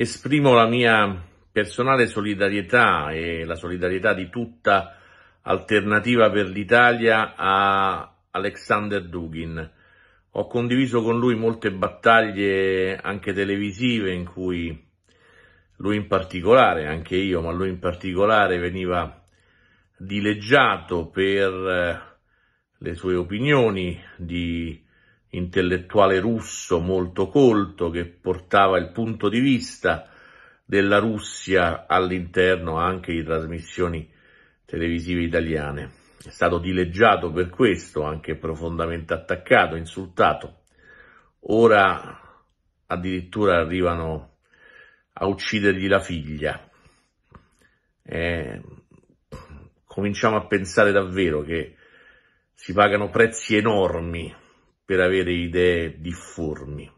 Esprimo la mia personale solidarietà e la solidarietà di tutta Alternativa per l'Italia a Alexander Dugin. Ho condiviso con lui molte battaglie anche televisive in cui lui in particolare, anche io, ma lui in particolare veniva dileggiato per eh, le sue opinioni di intellettuale russo molto colto che portava il punto di vista della Russia all'interno anche di trasmissioni televisive italiane. È stato dileggiato per questo, anche profondamente attaccato, insultato. Ora addirittura arrivano a uccidergli la figlia. Eh, cominciamo a pensare davvero che si pagano prezzi enormi per avere idee difformi.